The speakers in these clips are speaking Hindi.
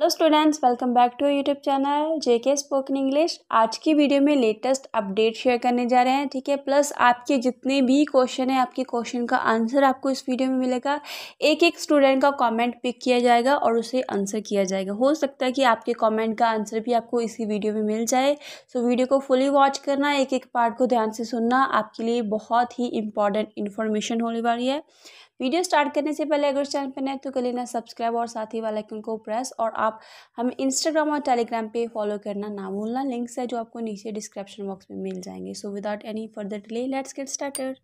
Hello students welcome back to YouTube channel JK spoken English आज की वीडियो में लेटेस्ट अपडेट शेयर करने जा रहे हैं ठीक है प्लस आपके जितने भी क्वेश्चन हैं आपके क्वेश्चन का आंसर आपको इस वीडियो में मिलेगा एक एक स्टूडेंट का कमेंट पिक किया जाएगा और उसे आंसर किया जाएगा हो सकता है कि आपके कॉमेंट का आंसर भी आपको इसी वीडियो में मिल जाए सो so, वीडियो को फुली वॉच करना एक एक पार्ट को ध्यान से सुनना आपके लिए बहुत ही इंपॉर्टेंट इन्फॉर्मेशन होने वाली है वीडियो स्टार्ट करने से पहले अगर चैनल पर नए तो कर लेना सब्सक्राइब और साथ ही वाला आइकन को प्रेस और आप हमें इंस्टाग्राम और टेलीग्राम पे फॉलो करना ना भूलना लिंक्स है जो आपको नीचे डिस्क्रिप्शन बॉक्स में मिल जाएंगे so without any further delay let's get started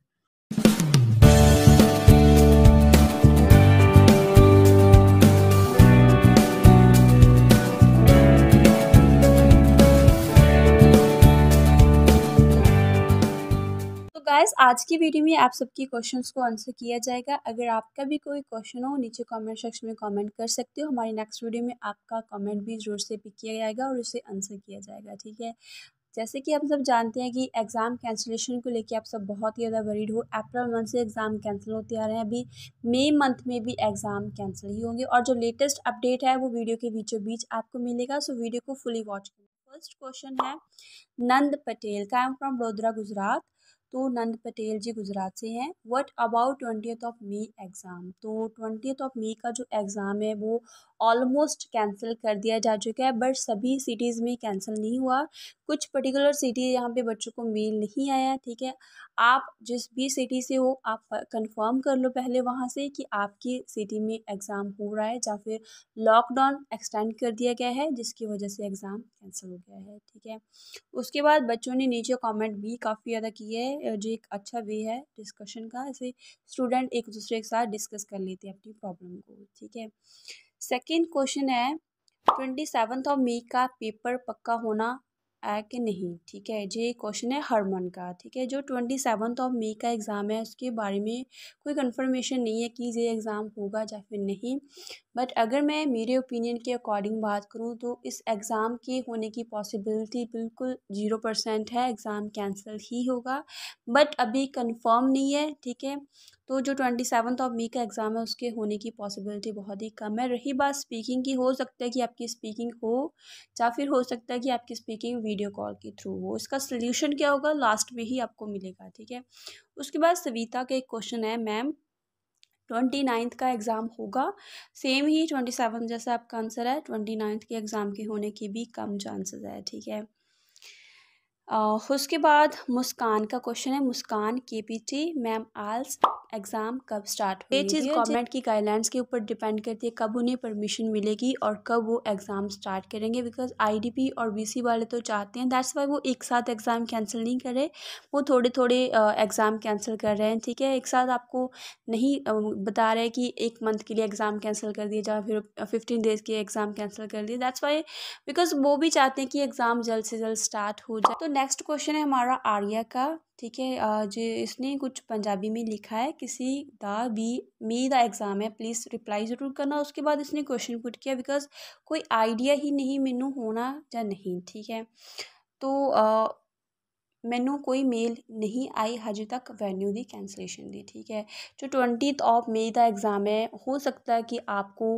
guys आज की वीडियो में आप सबकी क्वेश्चंस को आंसर किया जाएगा अगर आपका भी कोई क्वेश्चन हो नीचे कमेंट सेक्शन में कमेंट कर सकते हो हमारी नेक्स्ट वीडियो में आपका कमेंट भी जोर से पिक किया जाएगा और उसे आंसर किया जाएगा ठीक है जैसे कि हम सब जानते हैं कि एग्ज़ाम कैंसिलेशन को लेकर आप सब बहुत ही ज़्यादा वरीड हो अप्रैल मंथ से एग्ज़ाम कैंसिल होते आ रहे हैं अभी मई मंथ में भी एग्ज़ाम कैंसिल ही होंगे और जो लेटेस्ट अपडेट है वो वीडियो के बीचों बीच आपको मिलेगा सो वीडियो को फुली वॉच करें फर्स्ट क्वेश्चन है नंद पटेल का एम फ्रॉम वडोदरा गुजरात तो नंद पटेल जी गुजरात से हैं what about twentieth of May exam तो ट्वेंटी ऑफ मई का जो एग्ज़ाम है वो ऑलमोस्ट कैंसिल कर दिया जा चुका है बट सभी सिटीज़ में कैंसिल नहीं हुआ कुछ पर्टिकुलर सिटी यहाँ पे बच्चों को मेल नहीं आया ठीक है आप जिस भी सिटी से हो आप कंफर्म कर लो पहले वहाँ से कि आपकी सिटी में एग्ज़ाम हो रहा है या फिर लॉकडाउन एक्सटेंड कर दिया गया है जिसकी वजह से एग्ज़ाम कैंसिल हो गया है ठीक है उसके बाद बच्चों ने नीचे कॉमेंट भी काफ़ी ज़्यादा किए है जो एक अच्छा वे है डिस्कशन का ऐसे स्टूडेंट एक दूसरे के साथ डिस्कस कर लेते हैं अपनी प्रॉब्लम को ठीक है सेकेंड क्वेश्चन है ट्वेंटी सेवन्थ ऑफ मई का पेपर पक्का होना है कि नहीं ठीक है ये क्वेश्चन है हरमन का ठीक है जो ट्वेंटी सेवन्थ ऑफ मई का एग्ज़ाम है उसके बारे में कोई कंफर्मेशन नहीं है कि ये एग्ज़ाम होगा या फिर नहीं बट अगर मैं मेरे ओपिनियन के अकॉर्डिंग बात करूँ तो इस एग्ज़ाम के होने की पॉसिबिलिटी बिल्कुल ज़ीरो परसेंट है एग्ज़ाम कैंसिल ही होगा बट अभी कन्फर्म नहीं है ठीक है तो जो ट्वेंटी सेवन्थ ऑफ मई का एग्ज़ाम है उसके होने की पॉसिबिलिटी बहुत ही कम है रही बात स्पीकिंग की हो सकता है कि आपकी स्पीकिंग हो या फिर हो सकता है कि आपकी स्पीकिंग वीडियो कॉल के थ्रू हो इसका सोल्यूशन क्या होगा लास्ट में ही आपको मिलेगा ठीक है उसके बाद सविता का एक क्वेश्चन है मैम ट्वेंटी नाइन्थ का एग्ज़ाम होगा सेम ही ट्वेंटी सेवन जैसा आपका आंसर है ट्वेंटी नाइन्थ के एग्ज़ाम के होने की भी कम चांसेस है ठीक है उसके बाद मुस्कान का क्वेश्चन है मुस्कान के P T ma'am also exam कब स्टार्ट ये चीज़ गवर्नमेंट की गाइडलाइंस के ऊपर डिपेंड करती है कब उन्हें परमिशन मिलेगी और कब वो एग्ज़ाम स्टार्ट करेंगे बिकॉज आईडीपी और बीसी वाले तो चाहते हैं दैट्स वाई वो एक साथ एग्ज़ाम कैंसिल नहीं करे वो थोड़े थोड़े एग्ज़ाम कैंसिल कर रहे हैं ठीक है एक साथ आपको नहीं बता रहे कि एक मंथ के लिए एग्ज़ाम कैंसिल कर दिए जाए फिर फिफ्टीन डेज़ के एग्ज़ाम कैंसिल कर दिए दैट्स वाई बिकॉज वो भी चाहते हैं कि एग्ज़ाम जल्द से जल्द स्टार्ट हो जाए तो नेक्स्ट क्वेश्चन है हमारा आर्या का ठीक है जो इसने कुछ पंजाबी में लिखा है किसी दा भी मी द एग्ज़ाम है प्लीज़ रिप्लाई ज़रूर करना उसके बाद इसने क्वेश्चन पुट किया बिकॉज कोई आइडिया ही नहीं मैनू होना या नहीं ठीक है तो मैनू कोई मेल नहीं आई हजे तक वेन्यू की कैंसलेशन की ठीक है जो ट्वेंटी ऑफ मे का एग्जाम है हो सकता है कि आपको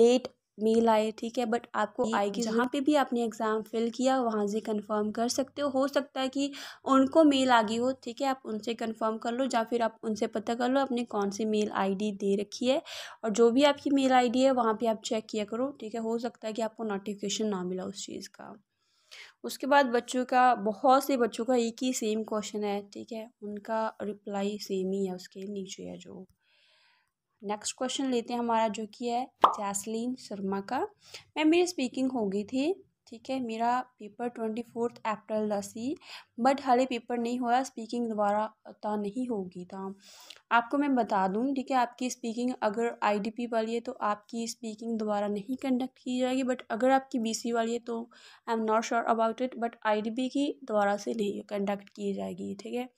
लेट मेल आए ठीक है बट आपको आएगी जहाँ पे भी आपने एग्ज़ाम फिल किया वहाँ से कंफर्म कर सकते हो हो सकता है कि उनको मेल आ गई हो ठीक है आप उनसे कंफर्म कर लो या फिर आप उनसे पता कर लो आपने कौन सी मेल आईडी दे रखी है और जो भी आपकी मेल आईडी है वहाँ पे आप चेक किया करो ठीक है हो सकता है कि आपको नोटिफिकेशन ना मिला उस चीज़ का उसके बाद बच्चों का बहुत से बच्चों का एक ही सेम क्वेश्चन है ठीक है उनका रिप्लाई सेम ही है उसके नीचे है जो नेक्स्ट क्वेश्चन लेते हैं हमारा जो कि है जैसलीन शर्मा का मैम मेरी स्पीकिंग हो गई थी ठीक है मेरा पेपर ट्वेंटी फोर्थ अप्रैल का सी बट हाले पेपर नहीं हुआ स्पीकिंग दोबारा तो नहीं होगी था आपको मैं बता दूँ ठीक है आपकी स्पीकिंग अगर आईडीपी वाली है तो आपकी स्पीकिंग दोबारा नहीं कंडक्ट की जाएगी बट अगर आपकी बीसी वाली है तो I am not sure about it but IDP की दोबारा से नहीं कंडक्ट की जाएगी ठीक है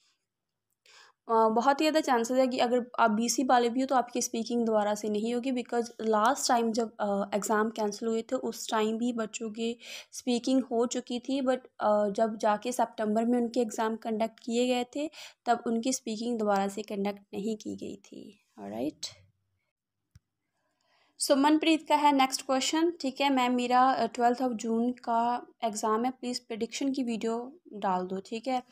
बहुत ही ज़्यादा चांसेस है कि अगर आप बी सी वाले भी हो तो आपकी स्पीकिंग दोबारा से नहीं होगी बिकॉज लास्ट टाइम जब एग्ज़ाम कैंसिल हुए थे उस टाइम भी बच्चों की स्पीकिंग हो चुकी थी बट जब जाके सितंबर में उनके एग्ज़ाम कंडक्ट किए गए थे तब उनकी स्पीकिंग दोबारा से कंडक्ट नहीं की गई थी राइट सुमनप्रीत का है नेक्स्ट क्वेश्चन ठीक है मैम मेरा ट्वेल्थ ऑफ जून का एग्ज़ाम है प्लीज़ प्रडिक्शन की वीडियो डाल दो ठीक है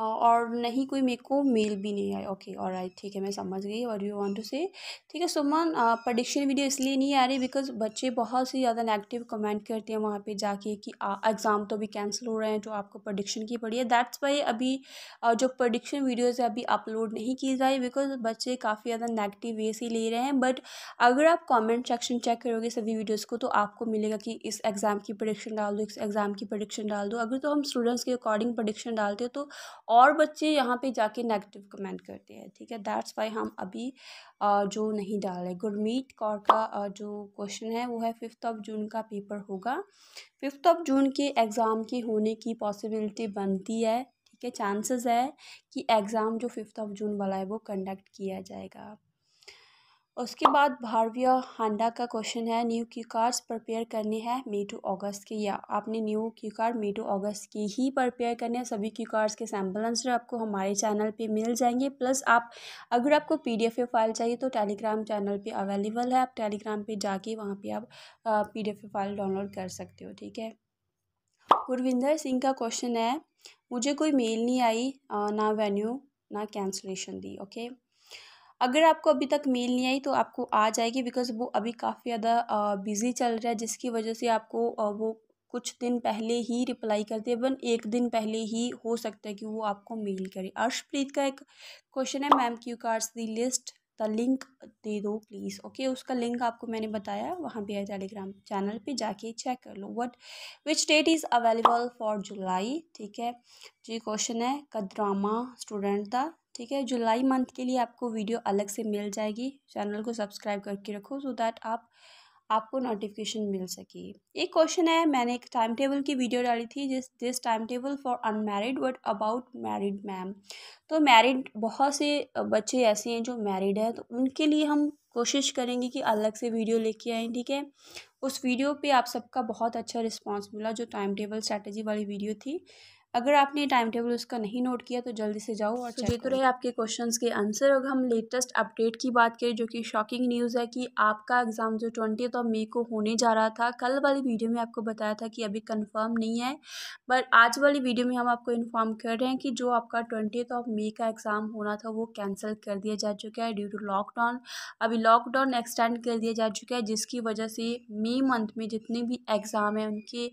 और नहीं कोई मेरे को मेल भी नहीं आया ओके और आई ठीक है मैं समझ गई और यू वांट टू से ठीक है सुमन प्रडिक्शन वीडियो इसलिए नहीं आ रही बिकॉज बच्चे बहुत से ज़्यादा नेगेटिव कमेंट करते हैं वहाँ पे जाके कि एग्ज़ाम तो अभी कैंसिल हो रहे हैं जो तो आपको प्रडिक्शन की पड़ी है दैट्स वाई अभी आ, जो प्रडिक्शन वीडियोज़ है अभी अपलोड नहीं की जाए बिकॉज बच्चे काफ़ी ज़्यादा नेगेटिव वे से ले रहे हैं बट अगर आप कॉमेंट सेक्शन चेक करोगे सभी वीडियोज़ को तो आपको मिलेगा कि इस एग्ज़ाम की प्रडिक्शन डाल दो इस एग्ज़ाम की प्रडिक्शन डाल दो अगर तो हम स्टूडेंट्स के अकॉर्डिंग प्रडिक्शन डालते हो तो और बच्चे यहाँ पे जाके नेगेटिव कमेंट करते हैं ठीक है दैट्स वाई हम अभी जो नहीं डाल रहे गुरमीत कौर का जो क्वेश्चन है वो है फिफ्थ ऑफ जून का पेपर होगा फिफ्थ ऑफ जून के एग्ज़ाम के होने की पॉसिबिलिटी बनती है ठीक है चांसेस है कि एग्ज़ाम जो फिफ्थ ऑफ जून वाला है वो कंडक्ट किया जाएगा उसके बाद भारविया हांडा का क्वेश्चन है न्यू क्यू कार्ड्स प्रपेयर करने हैं मे टू अगस्त के या आपने new cue card May to August की ही प्रपेयर करने हैं सभी क्यू कार्ड्स के सैम्पल आंसर आपको हमारे चैनल पे मिल जाएंगे प्लस आप अगर आपको पीडीएफ डी फाइल चाहिए तो टेलीग्राम चैनल पे अवेलेबल है आप टेलीग्राम पे जाके वहाँ पे आप पी डी फाइल डाउनलोड कर सकते हो ठीक है गुरविंदर सिंह का क्वेश्चन है मुझे कोई मेल नहीं आई ना वेन्यू ना कैंसलेशन दी ओके okay? अगर आपको अभी तक मेल नहीं आई तो आपको आ जाएगी बिकॉज वो अभी काफ़ी ज़्यादा बिज़ी चल रहा है जिसकी वजह से आपको वो कुछ दिन पहले ही रिप्लाई करते हैं वन एक दिन पहले ही हो सकता है कि वो आपको मेल करे अर्शप्रीत का एक क्वेश्चन है ma'am cue cards the list the link दे दो प्लीज़ ओके उसका लिंक आपको मैंने बताया वहाँ पे है टेलीग्राम चैनल पे जाके चेक कर लो what which date is available for July ठीक है जी क्वेश्चन है कदरामा स्टूडेंट था ठीक है जुलाई मंथ के लिए आपको वीडियो अलग से मिल जाएगी चैनल को सब्सक्राइब करके रखो सो दैट आप आपको नोटिफिकेशन मिल सके एक क्वेश्चन है मैंने एक टाइम टेबल की वीडियो डाली थी जिस this time table for unmarried what about married ma'am तो मैरिड बहुत से बच्चे ऐसे हैं जो मैरिड हैं तो उनके लिए हम कोशिश करेंगे कि अलग से वीडियो लेके आए ठीक है उस वीडियो पे आप सबका बहुत अच्छा रिस्पांस मिला जो टाइम टेबल स्ट्रैटेजी वाली वीडियो थी अगर आपने टाइम टेबल उसका नहीं नोट किया तो जल्दी से जाओ और ये तो रहे आपके क्वेश्चन के आंसर अगर हम लेटेस्ट अपडेट की बात करें जो कि शॉकिंग न्यूज़ है कि आपका एग्ज़ाम जो ट्वेंटी तो मई को होने जा रहा था कल वाली वीडियो में आपको बताया था कि अभी कंफर्म नहीं है बट आज वाली वीडियो में हम आपको इन्फॉर्म कर रहे हैं कि जो आपका ट्वेंटी ऑफ मई का एग्ज़ाम होना था वो कैंसिल कर दिया जा चुका है ड्यू टू लॉकडाउन अभी लॉकडाउन एक्सटेंड कर दिया जा चुका है जिसकी वजह से मई मंथ में जितने भी एग्ज़ाम हैं उनके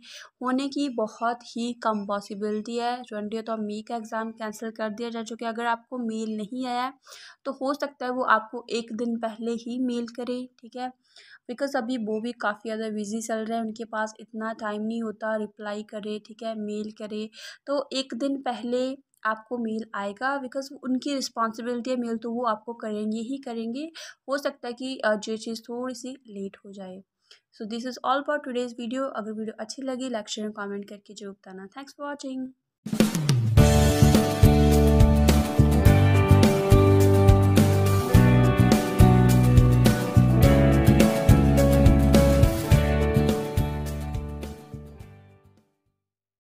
होने की बहुत ही कम पॉसिबिलिटी दिया है ट्वेंटियथ ऑफ मी का एग्ज़ाम कैंसिल कर दिया जा चुका है अगर आपको मेल नहीं आया तो हो सकता है वो आपको एक दिन पहले ही मेल करे ठीक है बिकॉज अभी वो भी काफ़ी ज़्यादा बिजी चल रहे हैं उनके पास इतना टाइम नहीं होता रिप्लाई करे ठीक है मेल करे तो एक दिन पहले आपको मेल आएगा बिकॉज उनकी रिस्पॉन्सिबिलिटी है मेल तो वो आपको करेंगे ही करेंगे हो सकता है कि जो चीज़ थोड़ी सी लेट हो जाए so this is all for today's video अगर वीडियो अच्छी लगी लाइक शेयर कमेंट करके जरूर बताना थैंक्स फॉर वॉचिंग